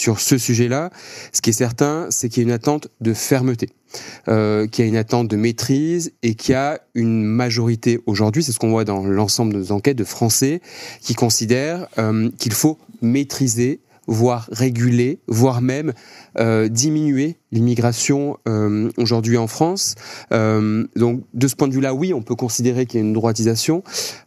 sur ce sujet-là. Ce qui est certain, c'est qu'il y a une attente de fermeté. Euh, y a une attente de maîtrise et qu'il y a une majorité aujourd'hui, c'est ce qu'on voit dans l'ensemble de nos enquêtes de Français, qui considèrent euh, qu'il faut maîtriser voire réguler, voire même euh, diminuer l'immigration euh, aujourd'hui en France. Euh, donc de ce point de vue-là, oui, on peut considérer qu'il y a une droitisation,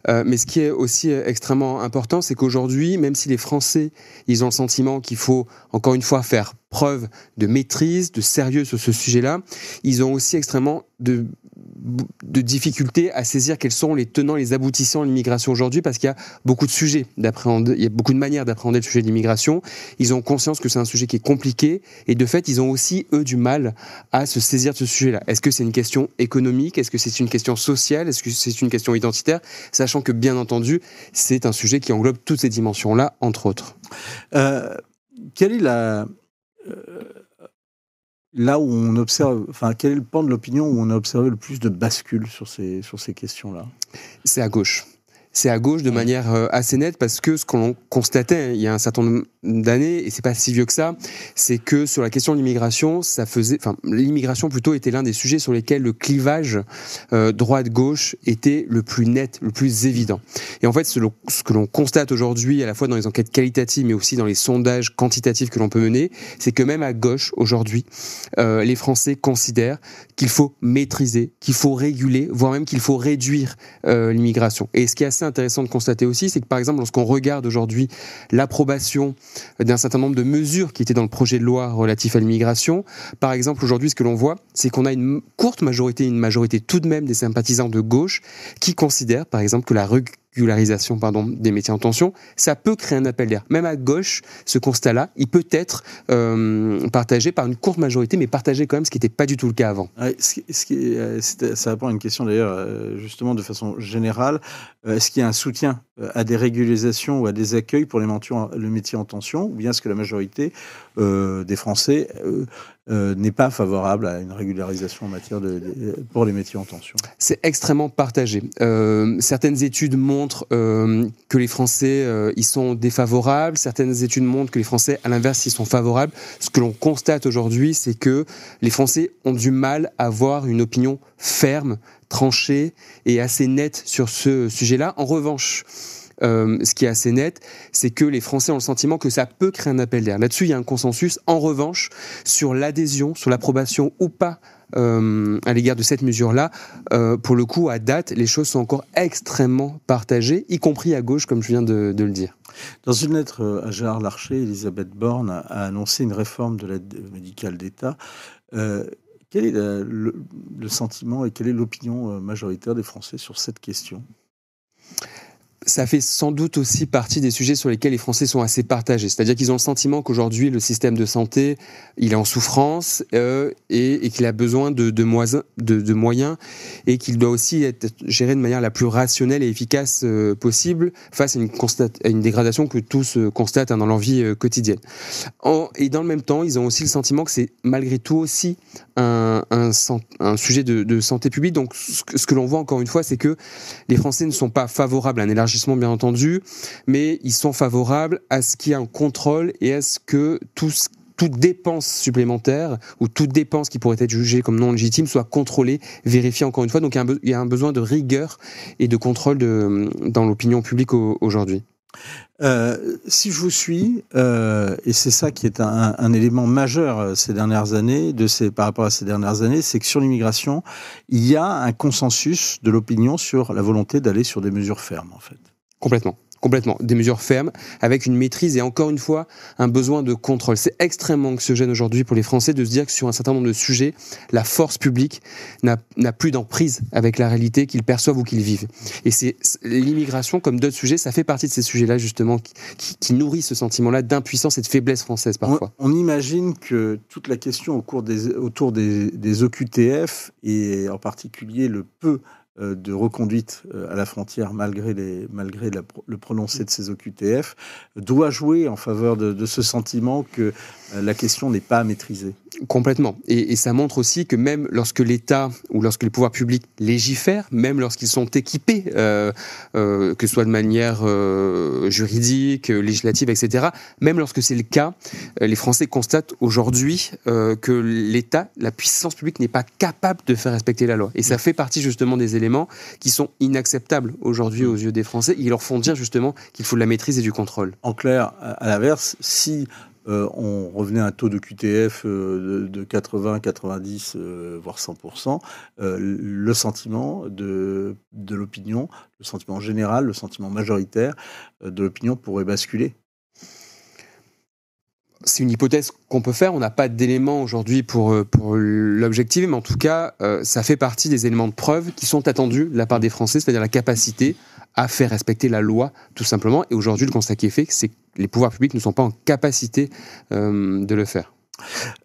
mais ce qui est aussi extrêmement important, c'est qu'aujourd'hui, même si les Français, ils ont le sentiment qu'il faut, encore une fois, faire preuve de maîtrise, de sérieux sur ce sujet-là, ils ont aussi extrêmement de de difficulté à saisir quels sont les tenants, les aboutissants de l'immigration aujourd'hui, parce qu'il y a beaucoup de sujets d'appréhender, il y a beaucoup de manières d'appréhender le sujet de l'immigration. Ils ont conscience que c'est un sujet qui est compliqué, et de fait, ils ont aussi, eux, du mal à se saisir de ce sujet-là. Est-ce que c'est une question économique Est-ce que c'est une question sociale Est-ce que c'est une question identitaire Sachant que, bien entendu, c'est un sujet qui englobe toutes ces dimensions-là, entre autres. Euh, quelle est la... Euh, là où on observe, enfin, quel est le pan de l'opinion où on a observé le plus de bascule sur ces, sur ces questions-là C'est à gauche c'est à gauche de mm. manière euh, assez nette parce que ce qu'on constatait hein, il y a un certain nombre d'années, et c'est pas si vieux que ça, c'est que sur la question de l'immigration, ça faisait, enfin, l'immigration plutôt était l'un des sujets sur lesquels le clivage euh, droite-gauche était le plus net, le plus évident. Et en fait, ce, que l'on constate aujourd'hui, à la fois dans les enquêtes qualitatives, mais aussi dans les sondages quantitatifs que l'on peut mener, c'est que même à gauche, aujourd'hui, euh, les Français considèrent qu'il faut maîtriser, qu'il faut réguler, voire même qu'il faut réduire l'immigration. Et ce qui est assez intéressant de constater aussi, c'est que par exemple, lorsqu'on regarde aujourd'hui l'approbation d'un certain nombre de mesures qui étaient dans le projet de loi relatif à l'immigration, par exemple, aujourd'hui, ce que l'on voit, c'est qu'on a une courte majorité, une majorité tout de même des sympathisants de gauche qui considèrent, par exemple, que la régularisation pardon, des métiers en tension, ça peut créer un appel d'air. Même à gauche, ce constat-là, il peut être euh, partagé par une courte majorité, mais partagé quand même, ce qui n'était pas du tout le cas avant. Ah, euh, ça répond à une question d'ailleurs, euh, justement, de façon générale. est-ce qu'il y a un soutien à des régularisations ou à des accueils pour les, métiers le métier en tension, ou bien est-ce que la majorité des Français euh, n'est pas favorable à une régularisation en matière de, pour les métiers en tension. C'est extrêmement partagé. Euh, certaines études montrent euh, que les Français y sont défavorables, certaines études montrent que les Français, à l'inverse, y sont favorables. Ce que l'on constate aujourd'hui, c'est que les Français ont du mal à avoir une opinion ferme, tranchée et assez nette sur ce sujet-là. En revanche, euh, ce qui est assez net, c'est que les Français ont le sentiment que ça peut créer un appel d'air. Là-dessus, il y a un consensus. En revanche, sur l'adhésion, sur l'approbation ou pas euh, à l'égard de cette mesure-là, euh, pour le coup, à date, les choses sont encore extrêmement partagées, y compris à gauche, comme je viens de, le dire. Dans une lettre à Gérard Larcher, Elisabeth Borne a annoncé une réforme de l'aide médicale d'État. quel est le, sentiment et quelle est l'opinion majoritaire des Français sur cette question ça fait sans doute aussi partie des sujets sur lesquels les Français sont assez partagés. C'est-à-dire qu'ils ont le sentiment qu'aujourd'hui, le système de santé, il est en souffrance euh, et, qu'il a besoin de, moyens et qu'il doit aussi être géré de manière la plus rationnelle et efficace euh, possible face à une, dégradation que tous euh, constatent hein, dans leur vie quotidienne. et dans le même temps, ils ont aussi le sentiment que c'est malgré tout aussi un, un, sujet de, santé publique. Donc, ce que, l'on voit encore une fois, c'est que les Français ne sont pas favorables à un élargissement, bien entendu, mais ils sont favorables à ce qu'il y ait un contrôle et à ce que toute dépense supplémentaire ou toute dépense qui pourrait être jugée comme non légitime soit contrôlée, vérifiée encore une fois. Donc il y a un, besoin de rigueur et de contrôle dans l'opinion publique aujourd'hui. Euh, si je vous suis, euh, et c'est ça qui est un, un, élément majeur euh, ces dernières années, de ces, par rapport à ces dernières années, c'est que sur l'immigration, il y a un consensus de l'opinion sur la volonté d'aller sur des mesures fermes, en fait. Complètement complètement, des mesures fermes, avec une maîtrise et encore une fois un besoin de contrôle. C'est extrêmement ce anxiogène aujourd'hui pour les Français de se dire que sur un certain nombre de sujets, la force publique n'a plus d'emprise avec la réalité qu'ils perçoivent ou qu'ils vivent. Et c'est l'immigration, comme d'autres sujets, ça fait partie de ces sujets-là justement qui, nourrit ce sentiment-là d'impuissance et de faiblesse française parfois. On, imagine que toute la question autour des, des OQTF et en particulier le peu euh, de reconduite euh, à la frontière malgré, le prononcé de ces OQTF, doit jouer en faveur de ce sentiment que euh, la question n'est pas maîtrisée. Complètement. Et, et, ça montre aussi que même lorsque l'État ou lorsque les pouvoirs publics légifèrent, même lorsqu'ils sont équipés, euh, euh, que ce soit de manière euh, juridique, législative, etc., même lorsque c'est le cas, les Français constatent aujourd'hui que l'État, la puissance publique n'est pas capable de faire respecter la loi. Et ça fait partie justement des éléments qui sont inacceptables aujourd'hui aux yeux des Français. Ils leur font dire justement qu'il faut de la maîtrise et du contrôle. En clair, à l'inverse, si euh, on revenait à un taux de QTF euh, de, 80, 90, euh, voire 100%, le sentiment de, l'opinion, le sentiment général, le sentiment majoritaire de l'opinion pourrait basculer. C'est une hypothèse qu'on peut faire. On n'a pas d'éléments aujourd'hui pour, pour l'objectiver, mais en tout cas, ça fait partie des éléments de preuve qui sont attendus de la part des Français, c'est-à-dire la capacité à faire respecter la loi, tout simplement. Et aujourd'hui, le constat qui est fait, c'est les pouvoirs publics ne sont pas en capacité euh, de le faire.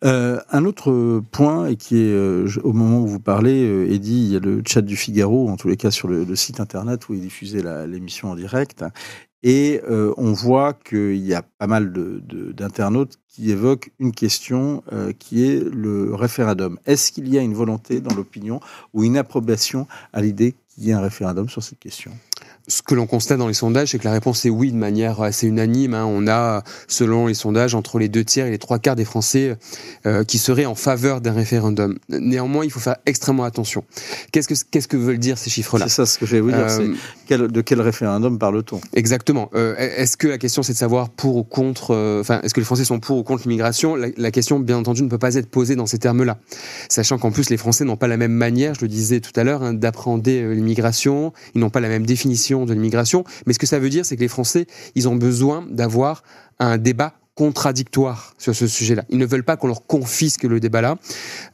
Euh, un autre point, et qui est euh, au moment où vous parlez, euh, Eddy, il y a le chat du Figaro, en tous les cas sur le, site internet où est diffusée l'émission en direct. Et on voit qu'il y a pas mal d'internautes qui évoquent une question qui est le référendum. Est-ce qu'il y a une volonté dans l'opinion ou une approbation à l'idée qu'il y ait un référendum sur cette question ce que l'on constate dans les sondages, c'est que la réponse est oui de manière assez unanime. Hein. On a, selon les sondages, entre les deux tiers et les trois quarts des Français euh, qui seraient en faveur d'un référendum. Néanmoins, il faut faire extrêmement attention. Qu'est-ce que, qu'est-ce que veulent dire ces chiffres-là C'est ça ce que je vais vous dire. Euh, de quel référendum parle-t-on Exactement. Euh, est-ce que la question c'est de savoir pour ou contre, enfin, est-ce que les Français sont pour ou contre l'immigration la, question, bien entendu, ne peut pas être posée dans ces termes-là. Sachant qu'en plus, les Français n'ont pas la même manière, je le disais tout à l'heure, hein, d'appréhender l'immigration. Ils n'ont pas la même définition de l'immigration, mais ce que ça veut dire, c'est que les Français, ils ont besoin d'avoir un débat contradictoire sur ce sujet-là. Ils ne veulent pas qu'on leur confisque le débat-là.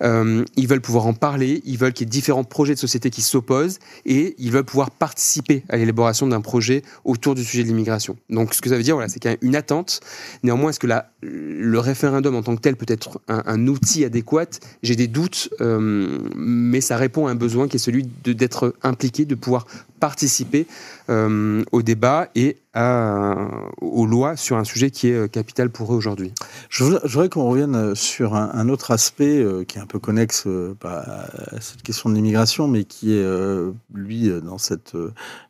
Euh, ils veulent pouvoir en parler. Ils veulent qu'il y ait différents projets de société qui s'opposent et ils veulent pouvoir participer à l'élaboration d'un projet autour du sujet de l'immigration. Donc, ce que ça veut dire, voilà, c'est qu'il y a une attente. Néanmoins, est-ce que le référendum en tant que tel peut être un, outil adéquat J'ai des doutes, euh, mais ça répond à un besoin qui est celui d'être impliqué, de pouvoir participer euh, au débat et à, euh, aux lois sur un sujet qui est euh, capital pour eux aujourd'hui. Je, voudrais qu'on revienne sur un, autre aspect qui est un peu connexe bah, à cette question de l'immigration, mais qui est, lui, dans cette,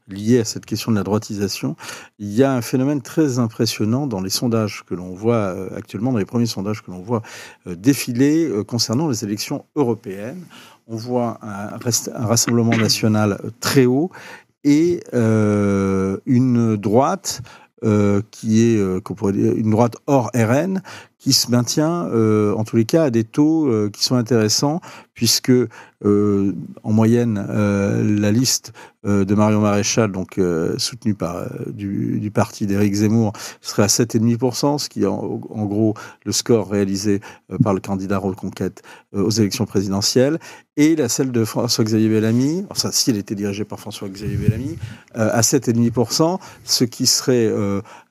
lié à cette question de la droitisation. Il y a un phénomène très impressionnant dans les sondages que l'on voit actuellement, dans les premiers sondages que l'on voit défiler concernant les élections européennes on voit un, rassemblement national très haut et euh, une droite euh, qui est euh, qu'on pourrait dire une droite hors RN, qui se maintient, euh, en tous les cas, à des taux euh, qui sont intéressants, puisque euh, en moyenne, la liste de Marion Maréchal, donc soutenue par du, parti d'Éric Zemmour, serait à 7,5%, ce qui est en, gros le score réalisé par le candidat Reconquête aux élections présidentielles, et la celle de François-Xavier Bellamy, enfin si elle était dirigée par François-Xavier Bellamy, à 7,5%, ce qui serait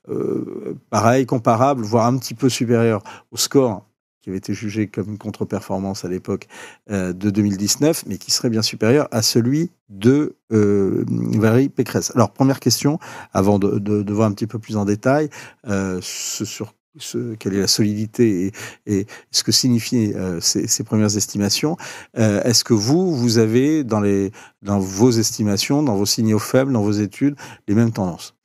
euh, pareil, comparable, voire un petit peu supérieur au score qui avait été jugé comme une contre-performance à l'époque euh, de 2019, mais qui serait bien supérieur à celui de euh, Valérie Pécresse. Alors, première question, avant de, voir un petit peu plus en détail, euh, sur ce, quelle est la solidité et, ce que signifient ces, premières estimations. Est-ce que vous, vous avez dans, dans vos estimations, dans vos signaux faibles, dans vos études, les mêmes tendances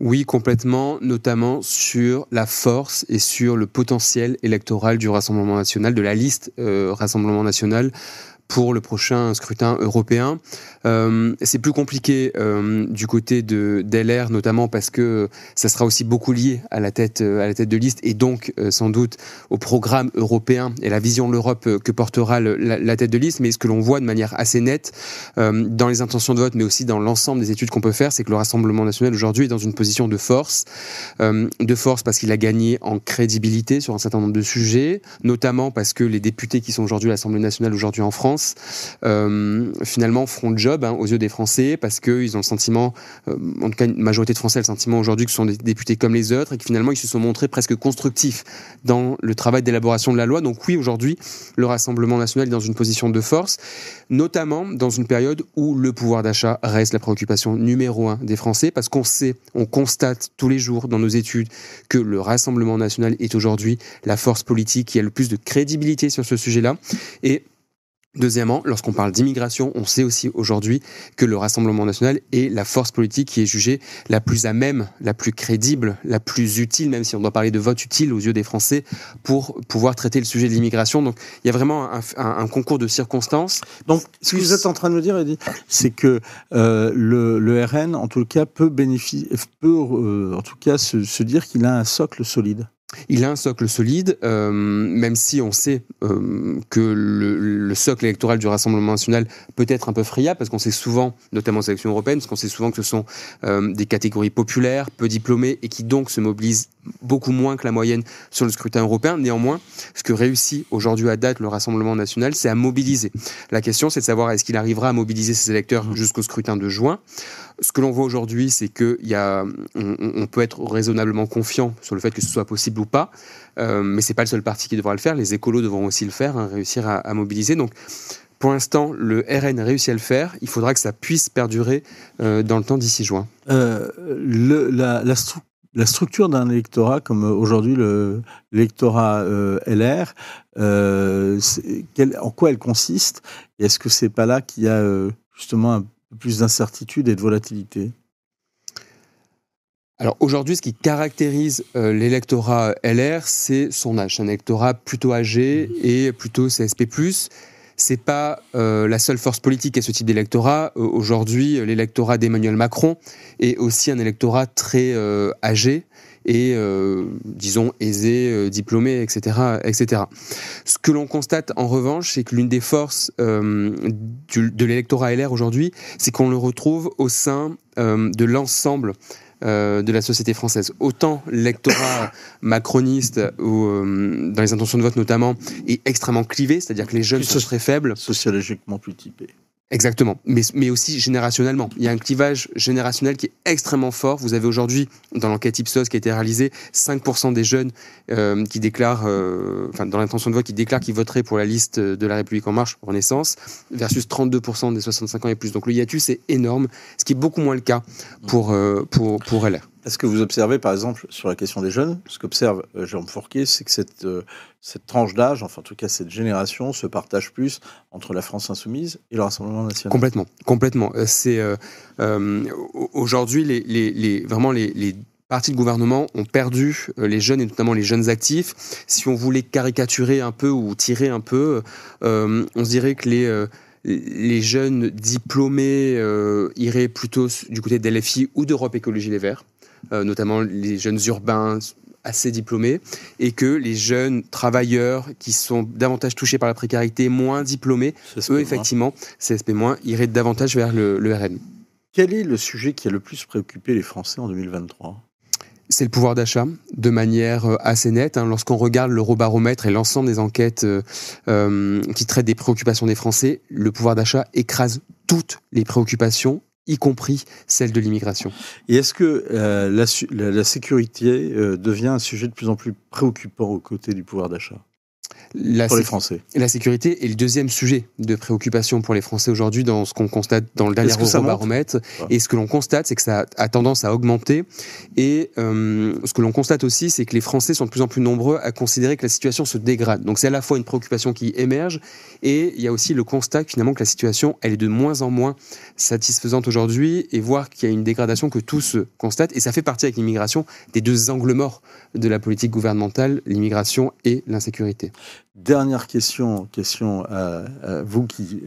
oui, complètement, notamment sur la force et sur le potentiel électoral du Rassemblement national, de la liste euh, Rassemblement national pour le prochain scrutin européen. Euh, c'est plus compliqué euh, du côté de d'LR, notamment parce que ça sera aussi beaucoup lié à la tête, euh, à la tête de liste et donc euh, sans doute au programme européen et la vision de l'Europe que portera la, la, tête de liste. Mais ce que l'on voit de manière assez nette dans les intentions de vote, mais aussi dans l'ensemble des études qu'on peut faire, c'est que le Rassemblement national aujourd'hui est dans une position de force, de force parce qu'il a gagné en crédibilité sur un certain nombre de sujets, notamment parce que les députés qui sont aujourd'hui à l'Assemblée nationale aujourd'hui en France euh, finalement font le job hein, aux yeux des Français parce qu'ils ont le sentiment, euh, en tout cas une majorité de Français a le sentiment aujourd'hui que ce sont des députés comme les autres et que finalement ils se sont montrés presque constructifs dans le travail d'élaboration de la loi. Donc oui, aujourd'hui, le Rassemblement national est dans une position de force, notamment dans une période où le pouvoir d'achat reste la préoccupation numéro un des Français parce qu'on sait, on constate tous les jours dans nos études que le Rassemblement national est aujourd'hui la force politique qui a le plus de crédibilité sur ce sujet-là. Et Deuxièmement, lorsqu'on parle d'immigration, on sait aussi aujourd'hui que le Rassemblement national est la force politique qui est jugée la plus à même, la plus crédible, la plus utile, même si on doit parler de vote utile aux yeux des Français, pour pouvoir traiter le sujet de l'immigration. Donc il y a vraiment un, concours de circonstances. Donc ce que vous êtes en train de me dire, Edith, c'est que euh, le, le, RN, en tout cas, peut, bénéficier, peut euh, en tout cas se dire qu'il a un socle solide il a un socle solide, euh, même si on sait euh, que le, socle électoral du Rassemblement national peut être un peu friable, parce qu'on sait souvent, notamment aux élections européennes, parce qu'on sait souvent que ce sont euh, des catégories populaires, peu diplômées, et qui donc se mobilisent beaucoup moins que la moyenne sur le scrutin européen. Néanmoins, ce que réussit aujourd'hui à date le Rassemblement national, c'est à mobiliser. La question, c'est de savoir est-ce qu'il arrivera à mobiliser ses électeurs mmh. jusqu'au scrutin de juin. Ce que l'on voit aujourd'hui, c'est qu'on on peut être raisonnablement confiant sur le fait que ce soit possible ou pas. Euh, mais ce n'est pas le seul parti qui devra le faire. Les écolos devront aussi le faire, hein, réussir à, mobiliser. Donc, pour l'instant, le RN réussit à le faire. Il faudra que ça puisse perdurer euh, dans le temps d'ici juin. Euh, la, structure d'un électorat, comme aujourd'hui l'électorat LR, en quoi elle consiste Est-ce que c'est pas là qu'il y a justement un peu plus d'incertitude et de volatilité alors aujourd'hui, ce qui caractérise euh, l'électorat LR, c'est son âge. un électorat plutôt âgé mhm. et plutôt CSP+. C'est pas euh, la seule force politique à ce type d'électorat. Euh, aujourd'hui, l'électorat d'Emmanuel Macron est aussi un électorat très âgé et, disons, aisé, diplômé, etc., etc. Ce que l'on constate, en revanche, c'est que l'une des forces de l'électorat LR aujourd'hui, c'est qu'on le retrouve au sein de l'ensemble euh, de la société française. Autant l'électorat macroniste, ou, euh, dans les intentions de vote notamment, est extrêmement clivé, c'est-à-dire que les jeunes se seraient faibles. Sociologiquement plus typés. Exactement, mais, mais aussi générationnellement. Il y a un clivage générationnel qui est extrêmement fort. Vous avez aujourd'hui, dans l'enquête Ipsos qui a été réalisée, 5% des jeunes euh, qui déclarent, euh, enfin dans l'intention de vote, qui déclarent qu'ils voteraient pour la liste de la République en marche, Renaissance, versus 32% des 65 ans et plus. Donc le hiatus est énorme, ce qui est beaucoup moins le cas pour, euh, pour, pour LR. Est-ce que vous observez, par exemple, sur la question des jeunes, ce qu'observe euh, Jérôme Fourquet, c'est que cette, euh, cette tranche d'âge, enfin en tout cas cette génération, se partage plus entre la France insoumise et le Rassemblement national Complètement, complètement. Euh, c'est aujourd'hui les, vraiment les, les partis de gouvernement ont perdu les jeunes et notamment les jeunes actifs. Si on voulait caricaturer un peu ou tirer un peu, on se dirait que les, les jeunes diplômés iraient plutôt du côté de l'FI ou d'Europe Écologie Les Verts. Euh, notamment les jeunes urbains assez diplômés, et que les jeunes travailleurs qui sont davantage touchés par la précarité, moins diplômés, eux, effectivement, CSP-, iraient davantage vers le, RN. Quel est le sujet qui a le plus préoccupé les Français en 2023 c'est le pouvoir d'achat de manière euh, assez nette. Hein. Lorsqu'on regarde l'eurobaromètre et l'ensemble des enquêtes euh, qui traitent des préoccupations des Français, le pouvoir d'achat écrase toutes les préoccupations y compris celle de l'immigration. Et est-ce que euh, la, sécurité euh, devient un sujet de plus en plus préoccupant aux côtés du pouvoir d'achat la pour les Français. La sécurité est le deuxième sujet de préoccupation pour les Français aujourd'hui dans ce qu'on constate dans le dernier baromètre. Et ce que l'on constate, c'est que ça a tendance à augmenter. Et euh, ce que l'on constate aussi, c'est que les Français sont de plus en plus nombreux à considérer que la situation se dégrade. Donc c'est à la fois une préoccupation qui émerge et il y a aussi le constat finalement que la situation, elle est de moins en moins satisfaisante aujourd'hui et voir qu'il y a une dégradation que tous constatent. Et ça fait partie avec l'immigration des deux angles morts de la politique gouvernementale, l'immigration et l'insécurité. Dernière question, question à, euh, euh, vous qui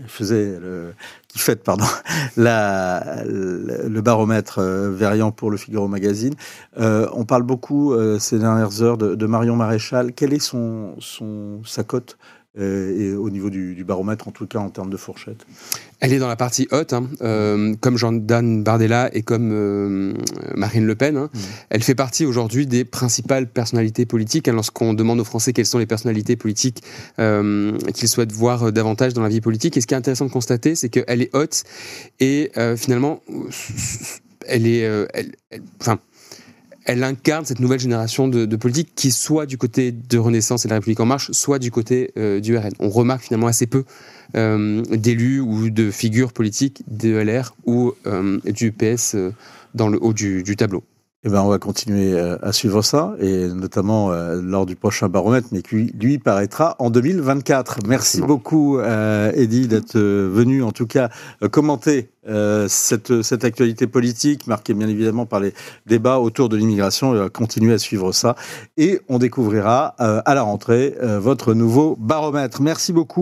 qui faites pardon le baromètre euh, variant pour le Figaro Magazine. on parle beaucoup ces dernières heures de, Marion Maréchal. Quelle est son, son sa cote euh, et au niveau du, baromètre, en tout cas en termes de fourchette Elle est dans la partie haute, hein. euh, comme Jean-Dan Bardella et comme euh, Marine Le Pen. Hein. Mmh. Elle fait partie aujourd'hui des principales personnalités politiques. Hein. Lorsqu'on demande aux Français quelles sont les personnalités politiques qu'ils souhaitent voir davantage dans la vie politique, et ce qui est intéressant de constater, c'est qu'elle est haute et finalement, elle est... enfin, elle incarne cette nouvelle génération de, politiques qui soit du côté de Renaissance et de la République en marche, soit du côté euh, du RN. On remarque finalement assez peu euh, d'élus ou de figures politiques de LR ou euh, du PS dans le haut du tableau. Eh ben, on va continuer euh, à suivre ça, et notamment euh, lors du prochain baromètre, mais qui, lui, paraîtra en 2024. Merci beaucoup, euh, Eddie, d'être venu, en tout cas, commenter cette, cette actualité politique, marquée bien évidemment par les débats autour de l'immigration. On va continuer à suivre ça, et on découvrira à la rentrée votre nouveau baromètre. Merci beaucoup.